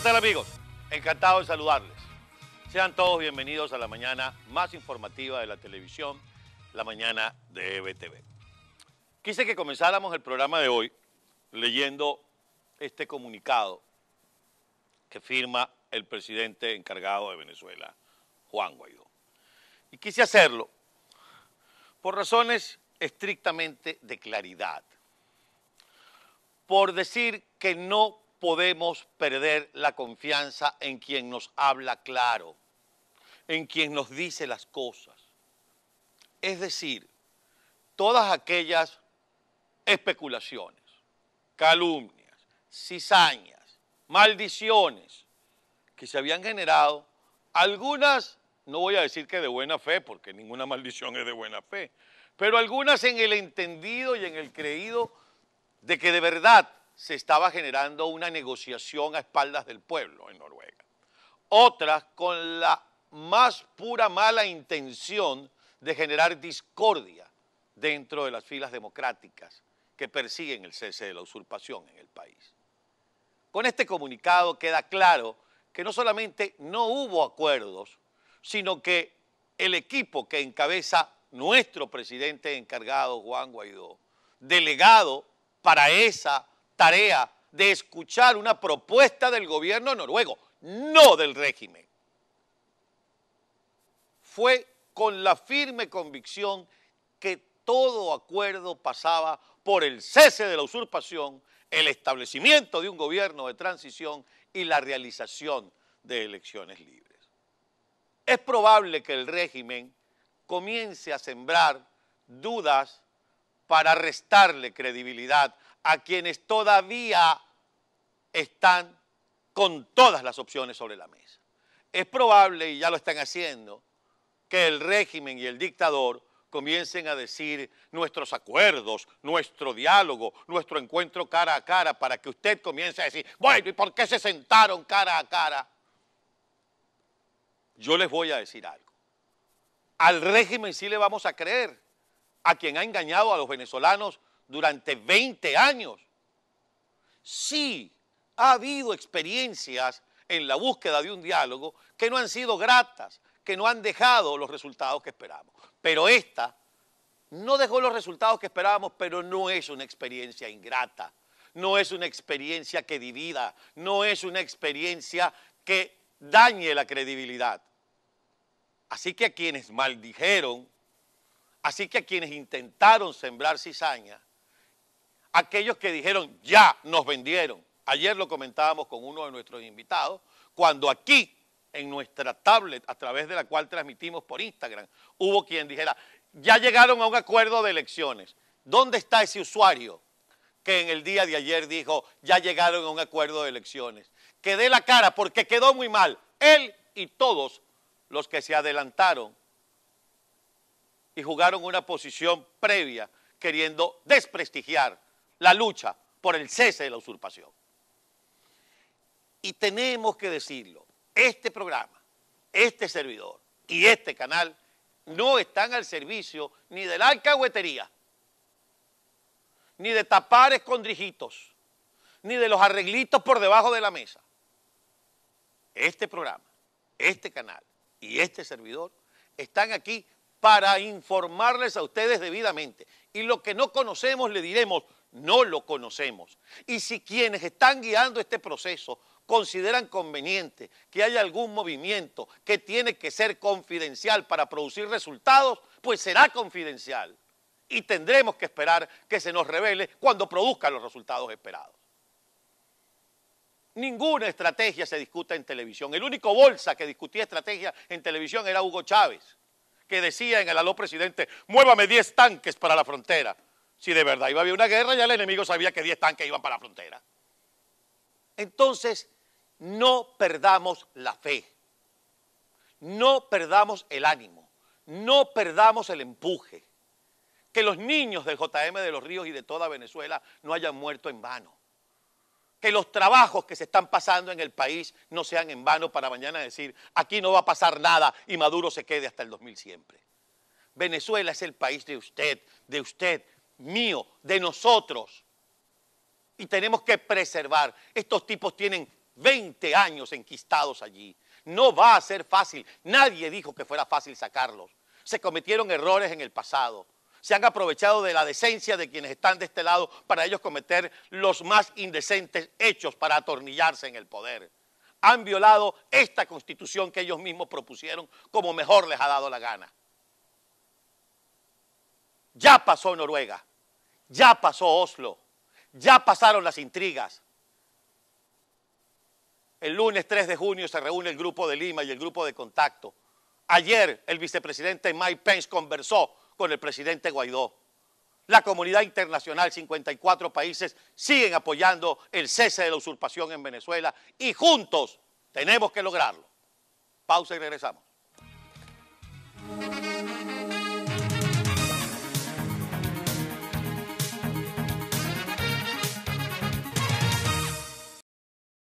¿Qué tal amigos? Encantado de saludarles. Sean todos bienvenidos a la mañana más informativa de la televisión, la mañana de EBTV. Quise que comenzáramos el programa de hoy leyendo este comunicado que firma el presidente encargado de Venezuela, Juan Guaidó. Y quise hacerlo por razones estrictamente de claridad, por decir que no podemos perder la confianza en quien nos habla claro, en quien nos dice las cosas. Es decir, todas aquellas especulaciones, calumnias, cizañas, maldiciones que se habían generado, algunas, no voy a decir que de buena fe, porque ninguna maldición es de buena fe, pero algunas en el entendido y en el creído de que de verdad se estaba generando una negociación a espaldas del pueblo en Noruega. Otras con la más pura mala intención de generar discordia dentro de las filas democráticas que persiguen el cese de la usurpación en el país. Con este comunicado queda claro que no solamente no hubo acuerdos, sino que el equipo que encabeza nuestro presidente encargado, Juan Guaidó, delegado para esa tarea de escuchar una propuesta del gobierno noruego, no del régimen. Fue con la firme convicción que todo acuerdo pasaba por el cese de la usurpación, el establecimiento de un gobierno de transición y la realización de elecciones libres. Es probable que el régimen comience a sembrar dudas para restarle credibilidad a quienes todavía están con todas las opciones sobre la mesa. Es probable, y ya lo están haciendo, que el régimen y el dictador comiencen a decir nuestros acuerdos, nuestro diálogo, nuestro encuentro cara a cara, para que usted comience a decir, bueno, ¿y por qué se sentaron cara a cara? Yo les voy a decir algo. Al régimen sí le vamos a creer, a quien ha engañado a los venezolanos durante 20 años. Sí, ha habido experiencias en la búsqueda de un diálogo que no han sido gratas, que no han dejado los resultados que esperamos. Pero esta no dejó los resultados que esperábamos, pero no es una experiencia ingrata, no es una experiencia que divida, no es una experiencia que dañe la credibilidad. Así que a quienes maldijeron, así que a quienes intentaron sembrar cizaña, aquellos que dijeron, ya nos vendieron. Ayer lo comentábamos con uno de nuestros invitados, cuando aquí en nuestra tablet a través de la cual transmitimos por Instagram, hubo quien dijera, ya llegaron a un acuerdo de elecciones. ¿Dónde está ese usuario que en el día de ayer dijo, ya llegaron a un acuerdo de elecciones? Quedé la cara porque quedó muy mal él y todos los que se adelantaron y jugaron una posición previa queriendo desprestigiar la lucha por el cese de la usurpación. Y tenemos que decirlo, este programa, este servidor y este canal no están al servicio ni de la alcahuetería, ni de tapar escondrijitos, ni de los arreglitos por debajo de la mesa. Este programa, este canal y este servidor están aquí para informarles a ustedes debidamente. Y lo que no conocemos le diremos, no lo conocemos. Y si quienes están guiando este proceso consideran conveniente que haya algún movimiento que tiene que ser confidencial para producir resultados, pues será confidencial. Y tendremos que esperar que se nos revele cuando produzca los resultados esperados. Ninguna estrategia se discuta en televisión. El único bolsa que discutía estrategia en televisión era Hugo Chávez, que decía en el aló presidente, muévame 10 tanques para la frontera. Si de verdad iba a haber una guerra, ya el enemigo sabía que 10 tanques iban para la frontera. Entonces, no perdamos la fe, no perdamos el ánimo, no perdamos el empuje. Que los niños del JM de los Ríos y de toda Venezuela no hayan muerto en vano. Que los trabajos que se están pasando en el país no sean en vano para mañana decir, aquí no va a pasar nada y Maduro se quede hasta el 2000 siempre. Venezuela es el país de usted, de usted, mío, de nosotros. Y tenemos que preservar. Estos tipos tienen 20 años enquistados allí. No va a ser fácil. Nadie dijo que fuera fácil sacarlos. Se cometieron errores en el pasado. Se han aprovechado de la decencia de quienes están de este lado para ellos cometer los más indecentes hechos para atornillarse en el poder. Han violado esta constitución que ellos mismos propusieron como mejor les ha dado la gana. Ya pasó Noruega. Ya pasó Oslo, ya pasaron las intrigas. El lunes 3 de junio se reúne el grupo de Lima y el grupo de contacto. Ayer el vicepresidente Mike Pence conversó con el presidente Guaidó. La comunidad internacional, 54 países, siguen apoyando el cese de la usurpación en Venezuela y juntos tenemos que lograrlo. Pausa y regresamos.